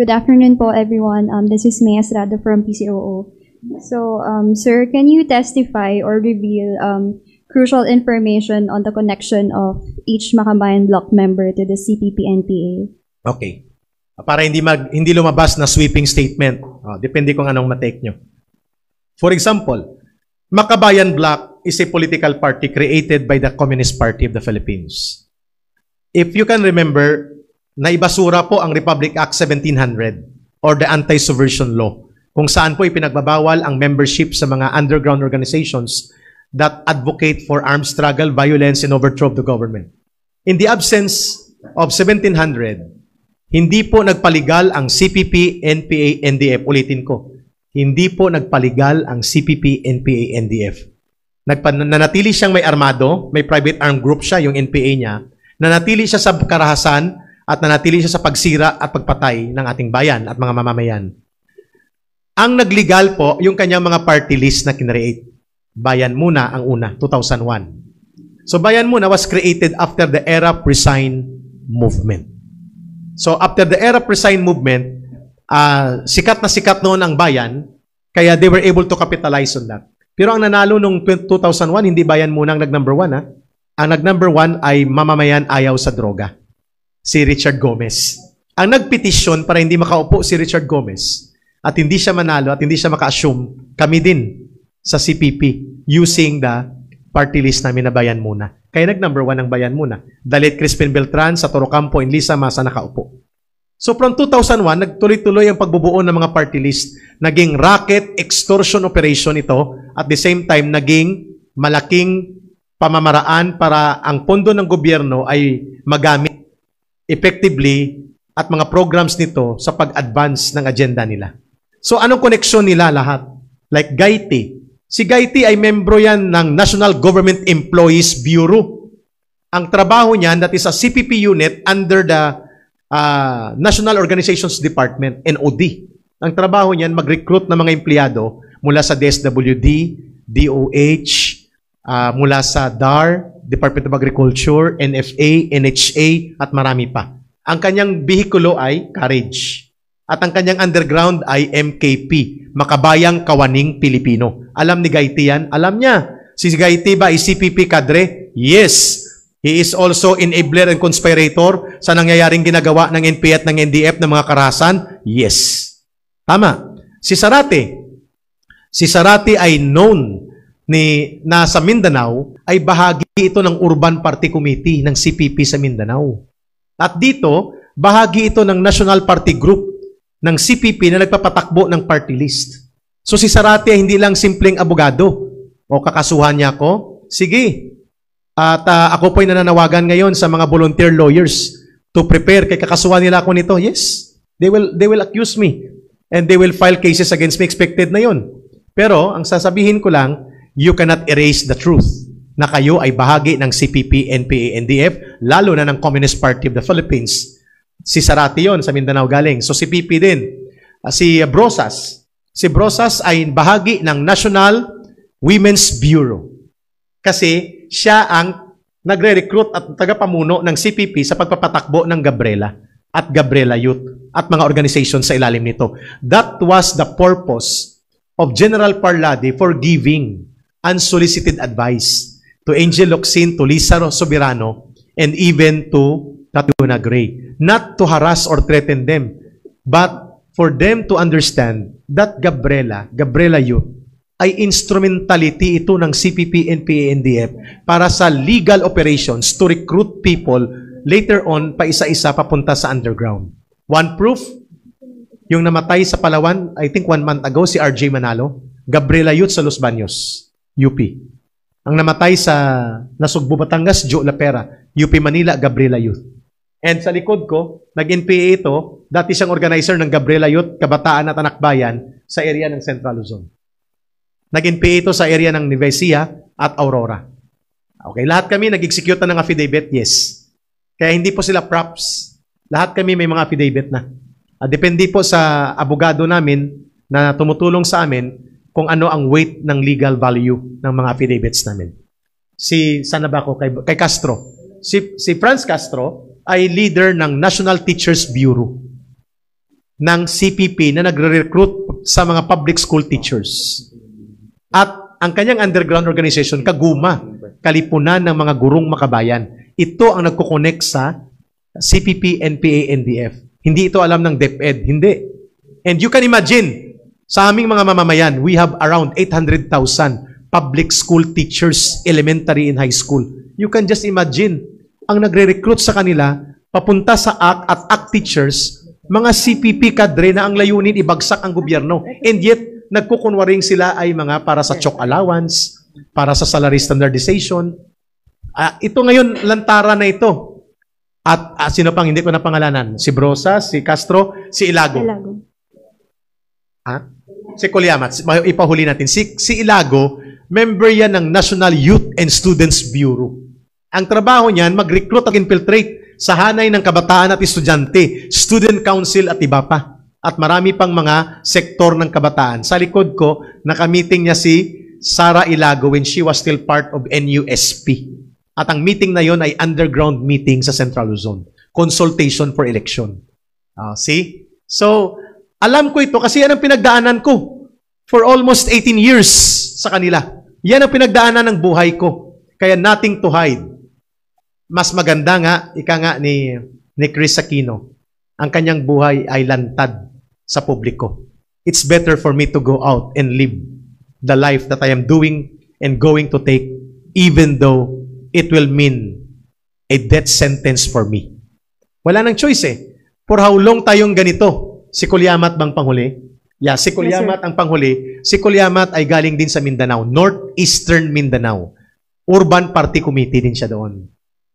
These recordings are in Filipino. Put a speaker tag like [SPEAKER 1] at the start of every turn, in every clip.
[SPEAKER 1] Good afternoon po, everyone. Um, this is Maya Estrada from PCOO. So, um, sir, can you testify or reveal um, crucial information on the connection of each Makambayan block member to the CPP-NPA?
[SPEAKER 2] Okay. Para hindi, mag, hindi lumabas na sweeping statement. Uh, depende kung anong matake nyo. For example, Makabayan Bloc is a political party created by the Communist Party of the Philippines. If you can remember, naibasura po ang Republic Act 1700 or the Anti-Subversion Law kung saan po ipinagbabawal ang membership sa mga underground organizations that advocate for armed struggle, violence, and overthrow of the government. In the absence of 1700, hindi po nagpaligal ang CPP, NPA, NDF. Ulitin ko, hindi po nagpaligal ang CPP, NPA, NDF. Nagpananatili siyang may armado, may private armed group siya, yung NPA niya, nanatili siya sa karahasan at nanatili siya sa pagsira at pagpatay ng ating bayan at mga mamamayan. Ang nagligal po, yung kanyang mga party list na kinreate. Bayan Muna ang una, 2001. So Bayan Muna was created after the Arab Resign Movement. So after the Arab Resign Movement, uh, sikat na sikat noon ang bayan, kaya they were able to capitalize on that. Pero ang nanalo nung 2001, hindi Bayan Muna ang nag-number one. Ha? Ah. Ang nag-number one ay mamamayan ayaw sa droga si Richard Gomez. Ang nagpetisyon para hindi makaupo si Richard Gomez at hindi siya manalo at hindi siya maka-assume, kami din sa CPP using the party list namin na bayan muna. Kaya nag-number one ang bayan muna. Dalit Crispin Beltran sa Torocampo and Lisa Masa nakaupo. So from 2001, nagtuloy-tuloy ang pagbubuo ng mga party list. Naging racket extortion operation ito at the same time naging malaking pamamaraan para ang pondo ng gobyerno ay magamit effectively at mga programs nito sa pag-advance ng agenda nila. So anong koneksyon nila lahat? Like Gaiti. Si Gaiti ay membro yan ng National Government Employees Bureau. Ang trabaho niya, that is a CPP unit under the uh, National Organizations Department, NOD. Ang trabaho niyan, mag-recruit ng mga empleyado mula sa DSWD, DOH, uh, mula sa DAR, Department of Agriculture, NFA, NHA, at marami pa. Ang kanyang bihikulo ay Carriage. At ang kanyang underground ay MKP, Makabayang Kawaning Pilipino. Alam ni Gaiti yan? Alam niya. Si Gaiti ba is CPP kadre? Yes. He is also enabler and conspirator sa nangyayaring ginagawa ng NPA at ng NDF ng mga karasan? Yes. Tama. Si Sarate. Si Sarate ay known ni nasa Mindanao ay bahagi ito ng Urban Party Committee ng CPP sa Mindanao. At dito, bahagi ito ng National Party Group ng CPP na nagpapatakbo ng party list. So si Sarate hindi lang simpleng abogado. O kakasuhan niya ako? Sige. At uh, ako po'y nananawagan ngayon sa mga volunteer lawyers to prepare kay kakasuhan nila ako nito. Yes. They will they will accuse me and they will file cases against me expected na 'yon. Pero ang sasabihin ko lang, you cannot erase the truth na kayo ay bahagi ng CPP, NPA, NDF, lalo na ng Communist Party of the Philippines. Si Sarati yon sa Mindanao galing. So si PP din. Ah, si Brosas. Si Brosas ay bahagi ng National Women's Bureau. Kasi siya ang nagre-recruit at tagapamuno ng CPP sa pagpapatakbo ng Gabriela at Gabriela Youth at mga organization sa ilalim nito. That was the purpose of General Parlade for giving unsolicited advice to Angel Locsin, to Lisa Soberano, and even to Katiuna Gray. Not to harass or threaten them, but for them to understand that Gabriela, Gabriela Youth, ay instrumentality ito ng CPP and PANDF para sa legal operations to recruit people later on pa isa-isa papunta sa underground. One proof, yung namatay sa Palawan, I think one month ago, si RJ Manalo, Gabriela Yut sa Los Baños. UP. Ang namatay sa Nasugbo, Batangas, Joe Lapera, UP Manila, Gabriela Youth. And sa likod ko, nag-NPA ito, dati siyang organizer ng Gabriela Youth, Kabataan at Bayan, sa area ng Central Luzon. Nag-NPA ito sa area ng Nivesia at Aurora. Okay, lahat kami nag-execute na ng affidavit, yes. Kaya hindi po sila props. Lahat kami may mga affidavit na. At depende po sa abogado namin na tumutulong sa amin kung ano ang weight ng legal value ng mga affidavits namin. Si, sana ba ako? Kay, kay Castro. Si, si Franz Castro ay leader ng National Teachers Bureau ng CPP na nagre-recruit sa mga public school teachers. At ang kanyang underground organization, Kaguma, Kalipunan ng mga Gurong Makabayan. Ito ang nagkukonek sa CPP, NPA, NDF. Hindi ito alam ng DepEd. E e Hindi. And you can imagine, sa aming mga mamamayan, we have around 800,000 public school teachers, elementary and high school. You can just imagine, ang nagre-recruit sa kanila, papunta sa ACT at ACT teachers, mga CPP kadre na ang layunin ibagsak ang gobyerno. And yet, nagkukunwaring sila ay mga para sa chok allowance, para sa salary standardization. Uh, ito ngayon, lantara na ito. At uh, sino pang hindi ko napangalanan? Si Brosa, si Castro, si Ilago. Ilago. Ha? Ah? Si Kulyamat, ipahuli natin. Si, si Ilago, member yan ng National Youth and Students Bureau. Ang trabaho niyan, mag-recruit at infiltrate sa hanay ng kabataan at estudyante, student council at iba pa. At marami pang mga sektor ng kabataan. Sa likod ko, nakamiting niya si Sara Ilago when she was still part of NUSP. At ang meeting na yon ay underground meeting sa Central Luzon. Consultation for election. Uh, see? So, alam ko ito kasi yan ang pinagdaanan ko for almost 18 years sa kanila. Yan ang pinagdaanan ng buhay ko. Kaya nothing to hide. Mas maganda nga, ika nga ni, ni Chris Aquino, ang kanyang buhay ay lantad sa publiko. It's better for me to go out and live the life that I am doing and going to take even though it will mean a death sentence for me. Wala nang choice eh. For how long tayong ganito? Si Kulyamat bang panghuli? Yeah, si Kulyamat yes, ang panghuli. Si Kulyamat ay galing din sa Mindanao, Northeastern Mindanao. Urban Party Committee din siya doon.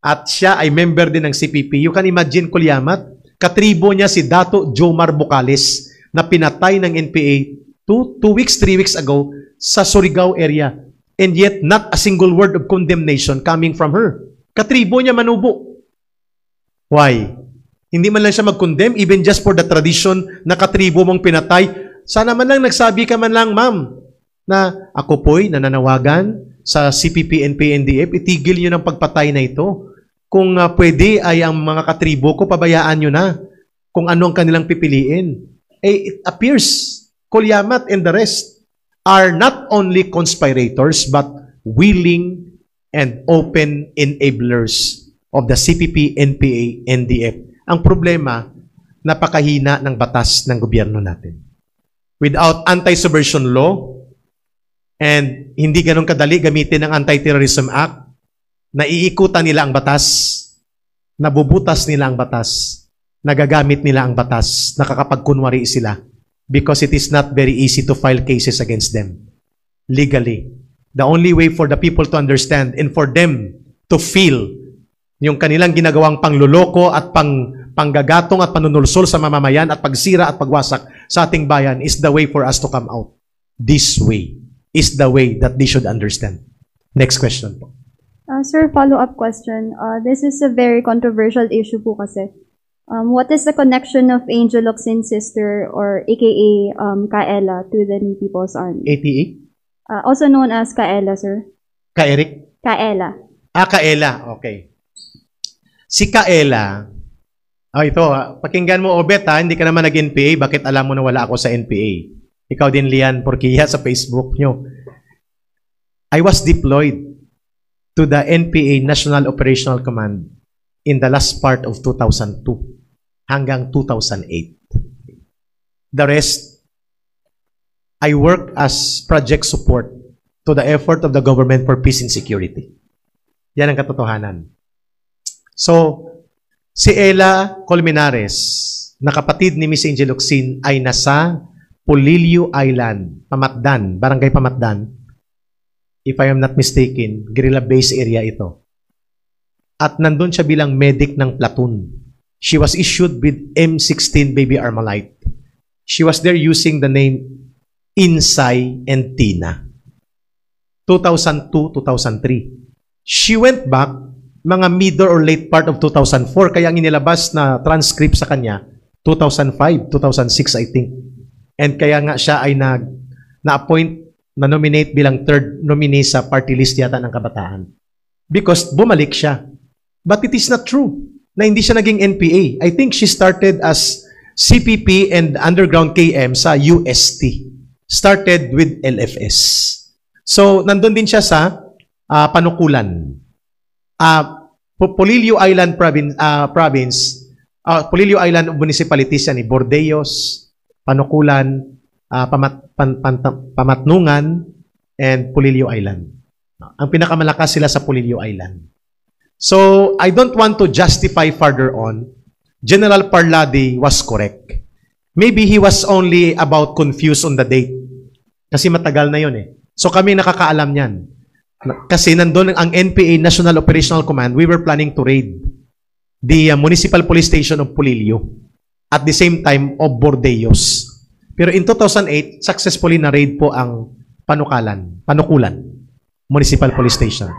[SPEAKER 2] At siya ay member din ng CPP. You can imagine Kulyamat, katribo niya si Dato Jomar Bukalis na pinatay ng NPA two, two weeks, three weeks ago sa Surigao area. And yet, not a single word of condemnation coming from her. Katribo niya manubo. Why? Hindi man lang siya mag-condemn, even just for the tradition na katribo mong pinatay. Sana man lang nagsabi ka man lang, ma'am, na ako po'y nananawagan sa CPP and PNDF, itigil niyo ng pagpatay na ito. Kung uh, pwede ay ang mga katribo ko, pabayaan niyo na kung ano ang kanilang pipiliin. Eh, it appears, Kulyamat and the rest are not only conspirators but willing and open enablers of the CPP, NPA, NDF. Ang problema, napakahina ng batas ng gobyerno natin. Without anti-subversion law, and hindi ganun kadali gamitin ang Anti-Terrorism Act, naiikutan nila ang batas, nabubutas nila ang batas, nagagamit nila ang batas, nakakapagkunwari sila because it is not very easy to file cases against them legally. The only way for the people to understand and for them to feel yung kanilang ginagawang pangluloko at pang, panggagatong at panunulsol sa mamamayan at pagsira at pagwasak sa ating bayan is the way for us to come out. This way is the way that they should understand. Next question po.
[SPEAKER 1] Uh, sir, follow-up question. Uh, this is a very controversial issue po kasi. Um, what is the connection of Angel Oxin's sister or aka um, Kaela to the New People's Army? APA? Uh, also known as Kaela, sir. ka Kaela.
[SPEAKER 2] Ah, Kaela. Okay. Si Kaela, oh, ito, ah. pakinggan mo, Obet, ha? Ah. hindi ka naman nag-NPA, bakit alam mo na wala ako sa NPA? Ikaw din, Lian Porquia, sa Facebook nyo. I was deployed to the NPA National Operational Command in the last part of 2002 hanggang 2008. The rest, I worked as project support to the effort of the government for peace and security. Yan ang katotohanan. So, si Ella Colmenares, na kapatid ni Miss Angel Oxin, ay nasa Polilio Island, Pamatdan, Barangay Pamatdan. If I am not mistaken, guerrilla base area ito. At nandun siya bilang medic ng platoon. She was issued with M16 baby Armalite. She was there using the name Insay and Tina. 2002-2003. She went back mga middle or late part of 2004. Kaya ang inilabas na transcript sa kanya, 2005, 2006 I think. And kaya nga siya ay nag, na-appoint, na-nominate bilang third nominee sa party list yata ng kabataan. Because bumalik siya. But it is not true na hindi siya naging NPA. I think she started as CPP and Underground KM sa UST. Started with LFS. So, nandun din siya sa uh, panukulan uh, ah, Polillo Island ah, province, uh, ah, province uh, Polillo Island municipality yan, ni Bordeos, Panukulan, uh, pamat, pan, pan, Pamatnungan, and Polillo Island. Ang pinakamalakas sila sa Polillo Island. So, I don't want to justify further on. General Parladi was correct. Maybe he was only about confused on the date. Kasi matagal na yon eh. So kami nakakaalam niyan. Kasi nandun ang NPA, National Operational Command, we were planning to raid the uh, Municipal Police Station of Pulilio at the same time of Bordeos. Pero in 2008, successfully na-raid po ang Panukalan, Panukulan Municipal Police Station.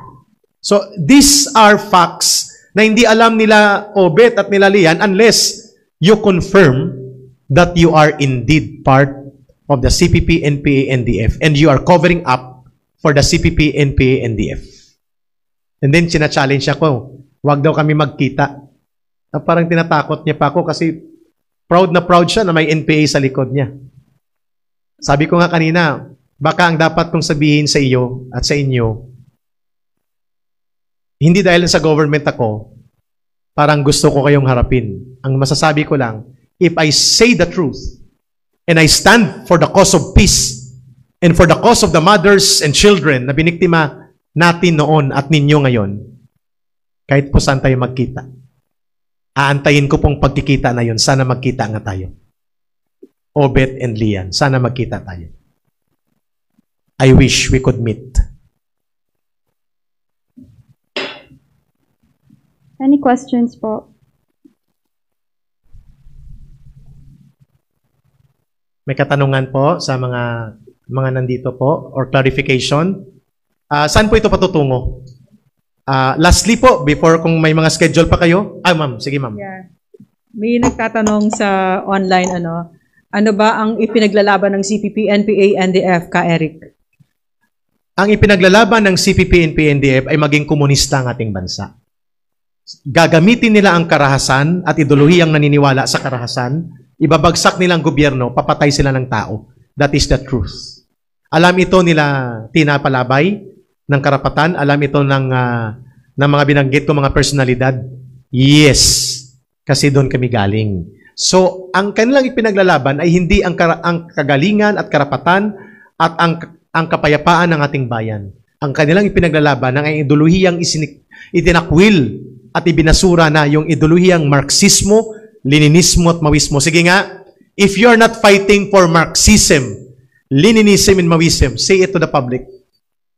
[SPEAKER 2] So, these are facts na hindi alam nila Obet at nila Lian unless you confirm that you are indeed part of the CPP, NPA, NDF and you are covering up for the CPP, NPA, NDF. And then, sina-challenge siya ko, wag daw kami magkita. Na parang tinatakot niya pa ako kasi proud na proud siya na may NPA sa likod niya. Sabi ko nga kanina, baka ang dapat kong sabihin sa iyo at sa inyo, hindi dahil sa government ako, parang gusto ko kayong harapin. Ang masasabi ko lang, if I say the truth and I stand for the cause of peace and for the cause of the mothers and children na biniktima natin noon at ninyo ngayon, kahit po saan tayo magkita, aantayin ko pong pagkikita na yun. Sana magkita nga tayo. Obet and Lian, sana magkita tayo. I wish we could meet.
[SPEAKER 1] Any questions po?
[SPEAKER 2] May katanungan po sa mga mga nandito po or clarification. Uh, saan po ito patutungo? Uh, lastly po, before kung may mga schedule pa kayo. Ah, ma'am. Sige, ma'am. Yeah.
[SPEAKER 1] May nagtatanong sa online, ano, ano ba ang ipinaglalaban ng CPP, NPA, NDF, ka Eric?
[SPEAKER 2] Ang ipinaglalaban ng CPP, NPA, NDF ay maging komunista ang ating bansa. Gagamitin nila ang karahasan at ideolohiyang naniniwala sa karahasan. Ibabagsak nilang gobyerno, papatay sila ng tao. That is the truth. Alam ito nila Tina Palabay ng karapatan. Alam ito ng, uh, ng mga binanggit ko mga personalidad. Yes. Kasi doon kami galing. So, ang kanilang ipinaglalaban ay hindi ang, ang kagalingan at karapatan at ang, ang kapayapaan ng ating bayan. Ang kanilang ipinaglalaban ang ideolohiyang isinik, itinakwil at ibinasura na yung ideolohiyang Marxismo, Leninismo at Mawismo. Sige nga, if you're not fighting for Marxism, Leninism and Maoism say it to the public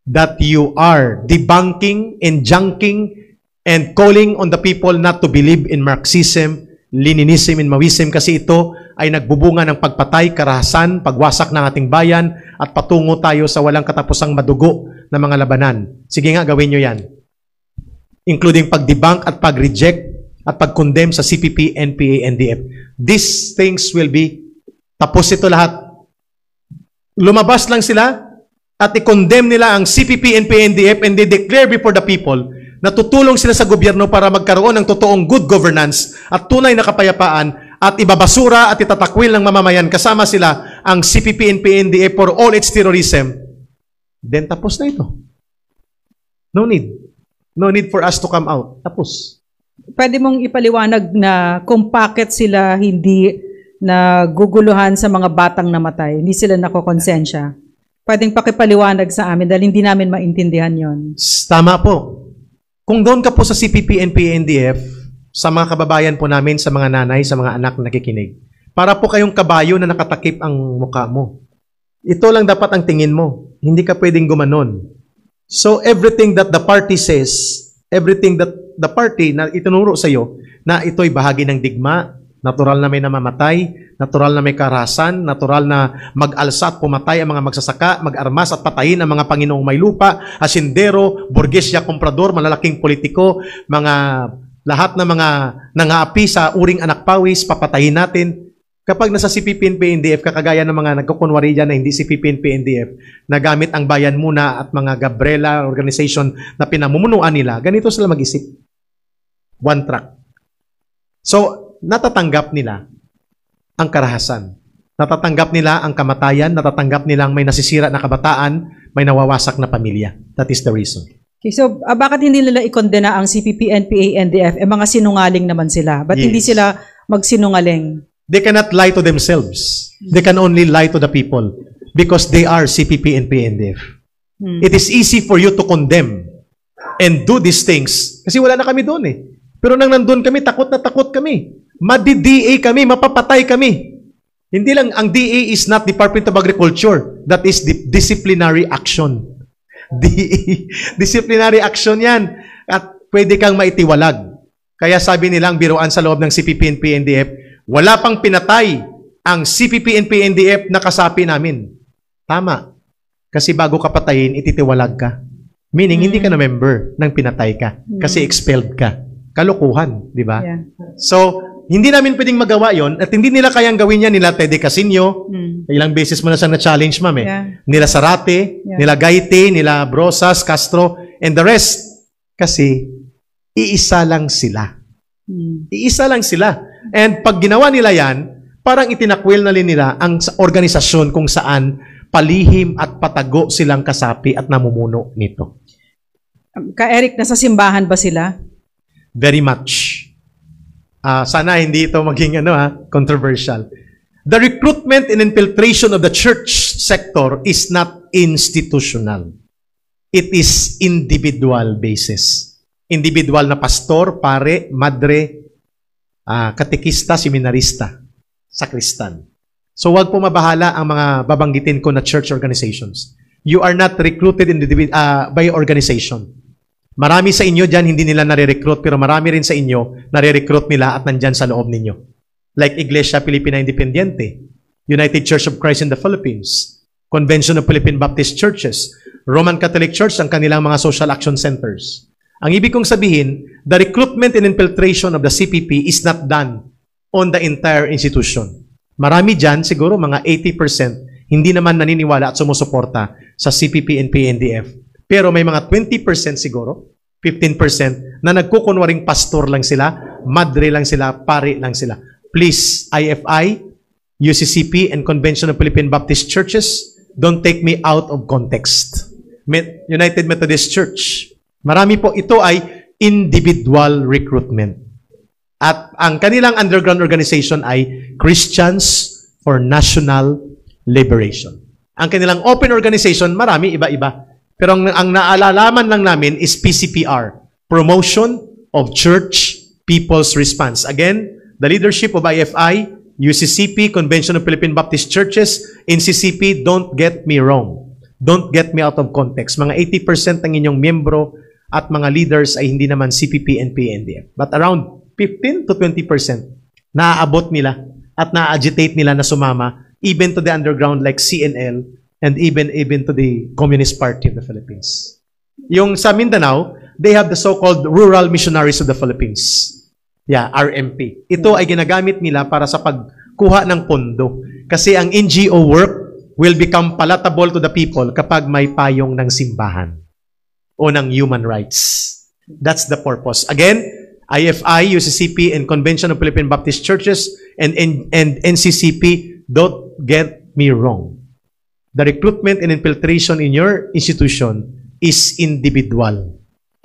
[SPEAKER 2] that you are debunking and junking and calling on the people not to believe in Marxism, Leninism, and Maoism kasi ito ay nagbubunga ng pagpatay, karahasan, pagwasak ng ating bayan at patungo tayo sa walang katapusang madugo na mga labanan. Sige nga, gawin nyo yan. Including pag-debunk at pag-reject at pag-condemn sa CPP, NPA, NDF. These things will be, tapos ito lahat lumabas lang sila at i-condemn nila ang CPP, NPA, NDF and they declare before the people na tutulong sila sa gobyerno para magkaroon ng totoong good governance at tunay na kapayapaan at ibabasura at itatakwil ng mamamayan kasama sila ang CPP, NPA, NDF for all its terrorism, then tapos na ito. No need. No need for us to come out. Tapos.
[SPEAKER 1] Pwede mong ipaliwanag na kung bakit sila hindi na guguluhan sa mga batang namatay. Hindi sila nakokonsensya. Pwedeng pakipaliwanag sa amin dahil hindi namin maintindihan yon.
[SPEAKER 2] Tama po. Kung doon ka po sa CPP and PNDF, sa mga kababayan po namin, sa mga nanay, sa mga anak na nakikinig, para po kayong kabayo na nakatakip ang mukha mo. Ito lang dapat ang tingin mo. Hindi ka pwedeng gumanon. So everything that the party says, everything that the party na itinuro sa iyo na ito'y bahagi ng digma, Natural na may namamatay, natural na may karahasan, natural na mag-alsa at pumatay ang mga magsasaka, mag-armas at patayin ang mga Panginoong may lupa, asindero, burgesya, komprador, malalaking politiko, mga lahat ng na mga nangaapi sa uring anak pawis, papatayin natin. Kapag nasa CPPNP-NDF, kakagaya ng mga nagkukunwari dyan na hindi CPPNP-NDF, nagamit ang bayan muna at mga Gabriela organization na pinamumunuan nila, ganito sila mag-isip. One track. So, natatanggap nila ang karahasan. Natatanggap nila ang kamatayan, natatanggap nila ang may nasisira na kabataan, may nawawasak na pamilya. That is the reason.
[SPEAKER 1] Okay, so uh, bakit hindi nila ikondena ang CPP, NPA, NDF? Eh mga sinungaling naman sila. Ba't yes. hindi sila magsinungaling?
[SPEAKER 2] They cannot lie to themselves. They can only lie to the people because they are CPP, NPA, NDF. Hmm. It is easy for you to condemn and do these things kasi wala na kami doon eh. Pero nang nandun kami, takot na takot kami. Madi-DA kami, mapapatay kami. Hindi lang, ang DA is not Department of Agriculture. That is the disciplinary action. DA, disciplinary action yan. At pwede kang maitiwalag. Kaya sabi nilang biruan sa loob ng CPP and PNDF, wala pang pinatay ang CPP and PNDF na kasapi namin. Tama. Kasi bago ka patayin, ititiwalag ka. Meaning, mm. hindi ka na member ng pinatay ka. Mm. Kasi hmm. expelled ka kalukuhan, di ba? Yeah. So, hindi namin pwedeng magawa yon at hindi nila kayang gawin yan nila Teddy Casino. Mm. Ilang beses mo na siyang na-challenge, ma'am eh. Yeah. Nila Sarate, yeah. nila Gaite, nila Brosas, Castro, and the rest. Kasi, iisa lang sila. Mm. Iisa lang sila. And pag ginawa nila yan, parang itinakwil na nila ang organisasyon kung saan palihim at patago silang kasapi at namumuno nito.
[SPEAKER 1] Ka-Eric, nasa simbahan ba sila?
[SPEAKER 2] very much. Uh, sana hindi ito maging ano, ha, ah, controversial. The recruitment and infiltration of the church sector is not institutional. It is individual basis. Individual na pastor, pare, madre, uh, ah, katekista, seminarista, sakristan. So wag po mabahala ang mga babanggitin ko na church organizations. You are not recruited in the, uh, by organization. Marami sa inyo dyan, hindi nila nare-recruit, pero marami rin sa inyo, nare-recruit nila at nandyan sa loob ninyo. Like Iglesia Pilipina Independiente, United Church of Christ in the Philippines, Convention of Philippine Baptist Churches, Roman Catholic Church, ang kanilang mga social action centers. Ang ibig kong sabihin, the recruitment and infiltration of the CPP is not done on the entire institution. Marami dyan, siguro mga 80%, hindi naman naniniwala at sumusuporta sa CPP and PNDF pero may mga 20% siguro, 15% na nagkukunwaring pastor lang sila, madre lang sila, pare lang sila. Please, IFI, UCCP, and Convention of Philippine Baptist Churches, don't take me out of context. United Methodist Church. Marami po, ito ay individual recruitment. At ang kanilang underground organization ay Christians for National Liberation. Ang kanilang open organization, marami iba-iba. Pero ang, ang naalalaman lang namin is PCPR, Promotion of Church People's Response. Again, the leadership of IFI, UCCP, Convention of Philippine Baptist Churches, NCCP, don't get me wrong. Don't get me out of context. Mga 80% ng inyong miyembro at mga leaders ay hindi naman CPP and PNDF. But around 15 to 20% naaabot nila at na-agitate nila na sumama even to the underground like CNL and even even to the Communist Party of the Philippines. Yung sa Mindanao, they have the so-called Rural Missionaries of the Philippines. Yeah, RMP. Ito ay ginagamit nila para sa pagkuha ng pondo. Kasi ang NGO work will become palatable to the people kapag may payong ng simbahan o ng human rights. That's the purpose. Again, IFI, UCCP, and Convention of Philippine Baptist Churches and, and, and NCCP, don't get me wrong the recruitment and infiltration in your institution is individual.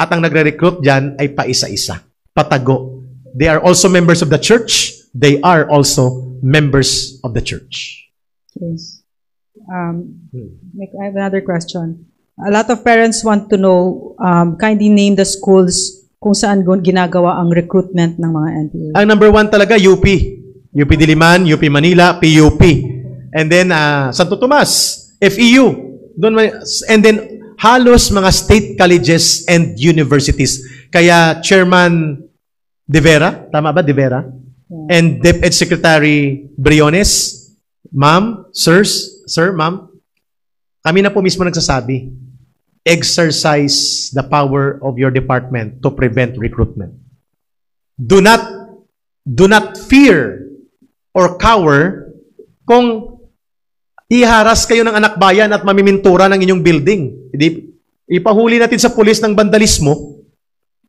[SPEAKER 2] At ang nagre-recruit dyan ay paisa-isa. Patago. They are also members of the church. They are also members of the
[SPEAKER 1] church. Yes. Um, hmm. I have another question. A lot of parents want to know, um, kindly name the schools kung saan ginagawa ang recruitment ng mga NPA.
[SPEAKER 2] Ang number one talaga, UP. UP Diliman, UP Manila, PUP. And then, uh, Santo Tomas. FEU. Doon may, and then, halos mga state colleges and universities. Kaya Chairman De Vera, tama ba De Vera? And DepEd Secretary Briones, Ma'am, Sirs, Sir, Ma'am, kami na po mismo nagsasabi, exercise the power of your department to prevent recruitment. Do not do not fear or cower kung Iharas kayo ng anak bayan at mamimintura ng inyong building. Hindi, ipahuli natin sa pulis ng bandalismo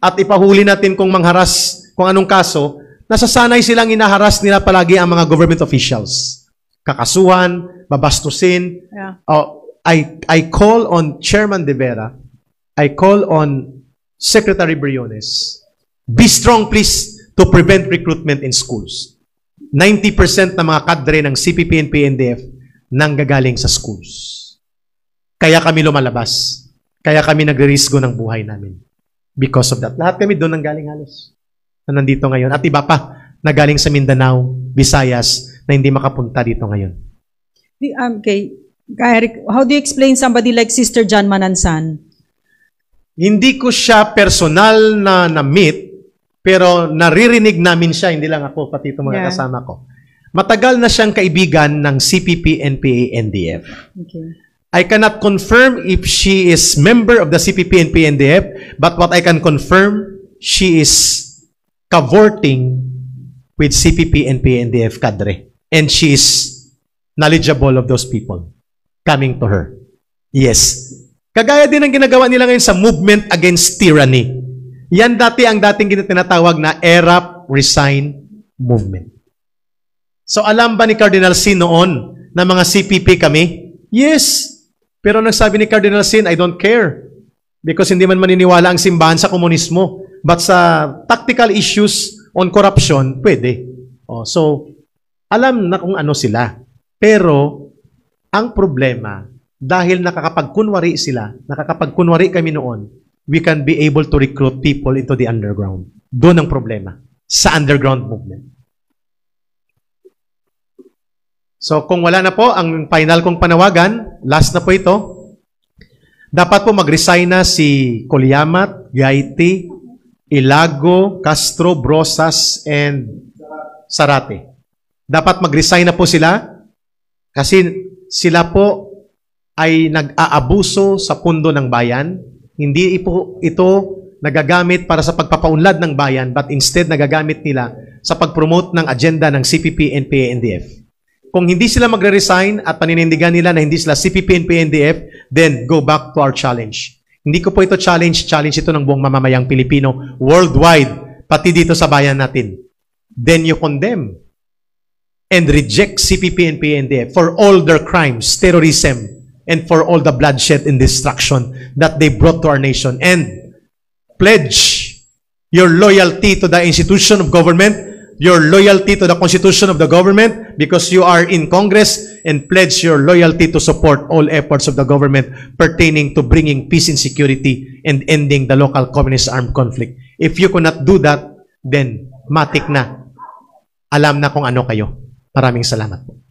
[SPEAKER 2] at ipahuli natin kung mangharas kung anong kaso, nasasanay silang inaharas nila palagi ang mga government officials. Kakasuhan, babastusin. Yeah. Oh, I, I call on Chairman De Vera. I call on Secretary Briones. Be strong please to prevent recruitment in schools. 90% ng mga kadre ng CPP and PNDF nang nanggagaling sa schools. Kaya kami lumalabas. Kaya kami nagre nagrisgo ng buhay namin. Because of that. Lahat kami doon nanggaling halos. Na nandito ngayon. At iba pa, na galing sa Mindanao, Visayas, na hindi makapunta dito ngayon.
[SPEAKER 1] Um, okay. Eric, how do you explain somebody like Sister John Manansan?
[SPEAKER 2] Hindi ko siya personal na na-meet, pero naririnig namin siya, hindi lang ako, pati itong mga yeah. kasama ko. Matagal na siyang kaibigan ng CPP, NPA, NDF. Okay. I cannot confirm if she is member of the CPP, NPA, NDF, but what I can confirm, she is cavorting with CPP, NPA, NDF cadre. And she is knowledgeable of those people coming to her. Yes. Kagaya din ang ginagawa nila ngayon sa movement against tyranny. Yan dati ang dating tinatawag na ERAP Resign Movement. So alam ba ni Cardinal Sin noon na mga CPP kami? Yes. Pero nagsabi ni Cardinal Sin, I don't care. Because hindi man maniniwala ang simbahan sa komunismo. But sa tactical issues on corruption, pwede. Oh, so, alam na kung ano sila. Pero, ang problema, dahil nakakapagkunwari sila, nakakapagkunwari kami noon, we can be able to recruit people into the underground. Doon ang problema sa underground movement. So kung wala na po ang final kong panawagan, last na po ito, dapat po mag-resign na si Colyamat, Gaiti, Ilago, Castro, Brosas, and Sarate. Dapat mag-resign na po sila kasi sila po ay nag-aabuso sa pundo ng bayan. Hindi po ito nagagamit para sa pagpapaunlad ng bayan but instead nagagamit nila sa pagpromote ng agenda ng CPP, NPA, NDF. Kung hindi sila magre-resign at paninindigan nila na hindi sila CPP and PNDF, then go back to our challenge. Hindi ko po ito challenge, challenge ito ng buong mamamayang Pilipino worldwide, pati dito sa bayan natin. Then you condemn and reject CPP and PNDF for all their crimes, terrorism, and for all the bloodshed and destruction that they brought to our nation. And pledge your loyalty to the institution of government your loyalty to the Constitution of the government because you are in Congress and pledge your loyalty to support all efforts of the government pertaining to bringing peace and security and ending the local communist armed conflict. If you cannot do that, then matik na. Alam na kung ano kayo. Maraming salamat po.